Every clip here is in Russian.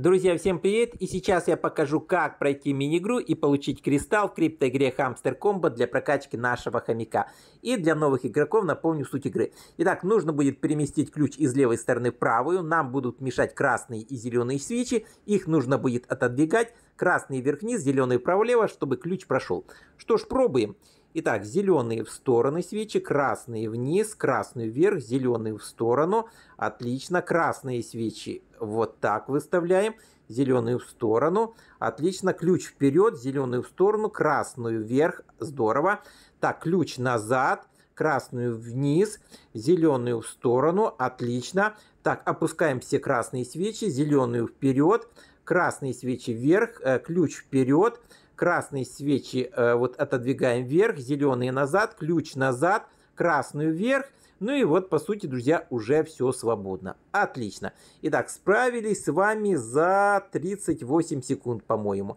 Друзья, всем привет! И сейчас я покажу, как пройти мини-игру и получить кристалл в криптоигре Hamster Combo для прокачки нашего хомяка. И для новых игроков напомню суть игры. Итак, нужно будет переместить ключ из левой стороны в правую. Нам будут мешать красные и зеленые свечи. Их нужно будет отодвигать. Красный вверх-вниз, зеленый вправо-лево, чтобы ключ прошел. Что ж, пробуем. Пробуем. Итак, зеленые в стороны свечи, красные вниз, красный вверх, зеленые в сторону. Отлично, красные свечи вот так выставляем, зеленые в сторону. Отлично, ключ вперед, зеленую в сторону, красную вверх, здорово. Так, ключ назад, красную вниз, зеленую в сторону, отлично. Так, опускаем все красные свечи, зеленую вперед, красные свечи вверх, э, ключ вперед, красные свечи э, вот отодвигаем вверх, зеленые назад, ключ назад, красную вверх. Ну и вот, по сути, друзья, уже все свободно. Отлично. Итак, справились с вами за 38 секунд, по-моему.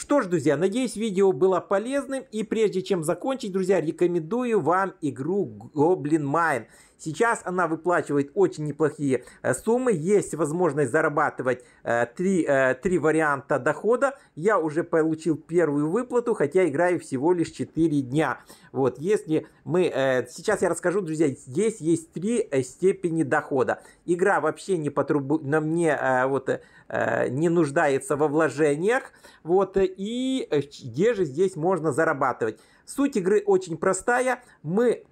Что ж, друзья, надеюсь, видео было полезным. И прежде чем закончить, друзья, рекомендую вам игру Goblin Mine. Сейчас она выплачивает очень неплохие э, суммы. Есть возможность зарабатывать э, три, э, три варианта дохода. Я уже получил первую выплату, хотя играю всего лишь 4 дня. Вот, если мы... Сейчас я расскажу, друзья, здесь есть три степени дохода. Игра вообще не по трубу... На мне вот не нуждается во вложениях. Вот, и э, где же здесь можно зарабатывать. Суть игры очень простая. Мы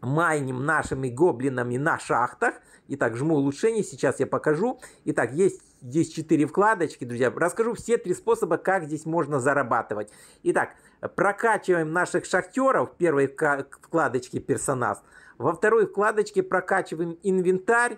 майним нашими гоблинами на шахтах. Итак, жму улучшение, сейчас я покажу. Итак, есть здесь 4 вкладочки, друзья. Расскажу все три способа, как здесь можно зарабатывать. Итак, прокачиваем наших шахтеров в первой вкладочке персонаж. Во второй вкладочке прокачиваем инвентарь.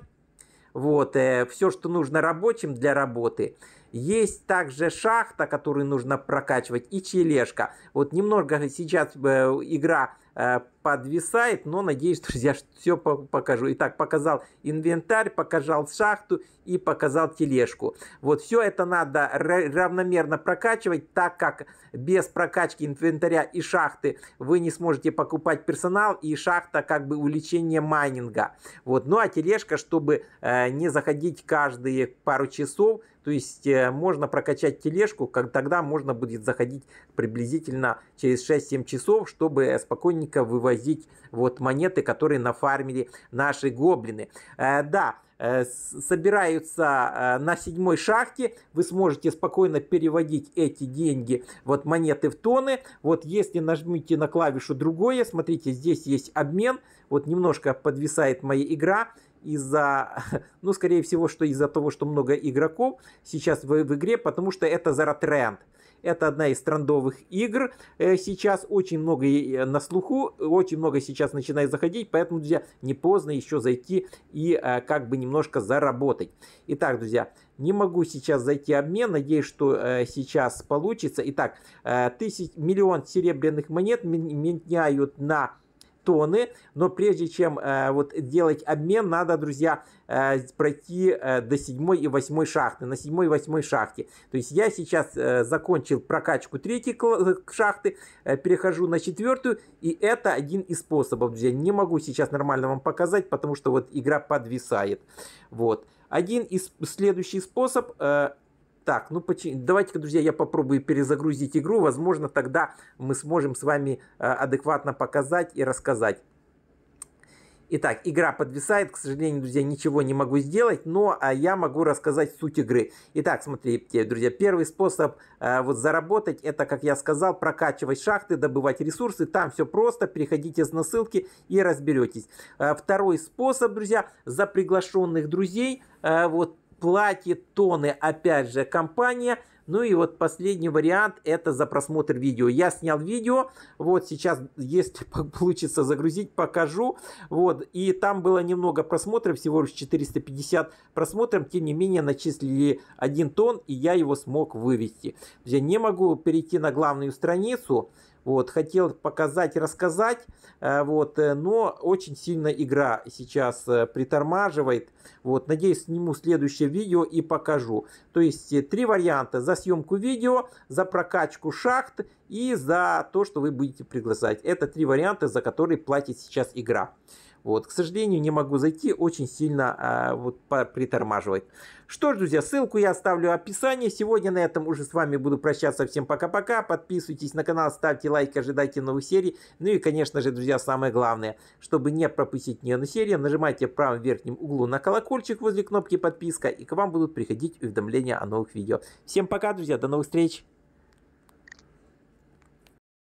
Вот, э, все, что нужно рабочим для работы. Есть также шахта, которую нужно прокачивать, и тележка. Вот немного сейчас э, игра Э, подвисает, но надеюсь, что я все покажу. Итак, показал инвентарь, показал шахту и показал тележку. Вот все это надо равномерно прокачивать, так как без прокачки инвентаря и шахты вы не сможете покупать персонал и шахта как бы увеличение майнинга. Вот. Ну а тележка, чтобы э, не заходить каждые пару часов, то есть э, можно прокачать тележку, как тогда можно будет заходить приблизительно через 6-7 часов, чтобы спокойненько вывозить вот монеты, которые нафармили наши гоблины. Э, да, э, собираются на седьмой шахте, вы сможете спокойно переводить эти деньги, вот монеты в тоны. Вот если нажмите на клавишу другое, смотрите, здесь есть обмен, вот немножко подвисает моя игра, из-за, ну, скорее всего, что из-за того, что много игроков сейчас в, в игре, потому что это заратренд. Это одна из трендовых игр. Э, сейчас очень много э, на слуху, очень много сейчас начинает заходить, поэтому, друзья, не поздно еще зайти и э, как бы немножко заработать. Итак, друзья, не могу сейчас зайти обмен, надеюсь, что сейчас получится. Итак, тысяч, миллион серебряных монет меняют на тоны, но прежде чем э, вот делать обмен, надо, друзья, э, пройти э, до 7 и 8 шахты, на 7 и 8 шахте. То есть я сейчас закончил прокачку третьей шахты, перехожу на четвертую, и это один из способов, друзья. Не могу сейчас нормально вам показать, потому что вот игра подвисает. Вот. Один из следующий способ так, ну почему? Давайте-ка, друзья, я попробую перезагрузить игру. Возможно, тогда мы сможем с вами э, адекватно показать и рассказать. Итак, игра подвисает, к сожалению, друзья, ничего не могу сделать, но а, я могу рассказать суть игры. Итак, смотрите, друзья, первый способ э, вот заработать, это, как я сказал, прокачивать шахты, добывать ресурсы, там все просто, переходите на ссылки и разберетесь. Э, второй способ, друзья, за приглашенных друзей, э, вот платит тоны, опять же, компания. Ну и вот последний вариант, это за просмотр видео. Я снял видео, вот сейчас, если получится загрузить, покажу. Вот, и там было немного просмотров, всего лишь 450 просмотров, тем не менее начислили один тон, и я его смог вывести. Я не могу перейти на главную страницу, вот, хотел показать, рассказать, э, вот, э, но очень сильно игра сейчас э, притормаживает. Вот, надеюсь, сниму следующее видео и покажу. То есть три варианта. За съемку видео, за прокачку шахт и за то, что вы будете приглашать. Это три варианта, за которые платит сейчас игра. Вот, к сожалению, не могу зайти, очень сильно а, вот притормаживает. Что ж, друзья, ссылку я оставлю в описании. Сегодня на этом уже с вами буду прощаться. Всем пока-пока. Подписывайтесь на канал, ставьте лайк, ожидайте новых серий. Ну и, конечно же, друзья, самое главное, чтобы не пропустить ни одну серию, нажимайте в правом верхнем углу на колокольчик возле кнопки подписка, и к вам будут приходить уведомления о новых видео. Всем пока, друзья, до новых встреч!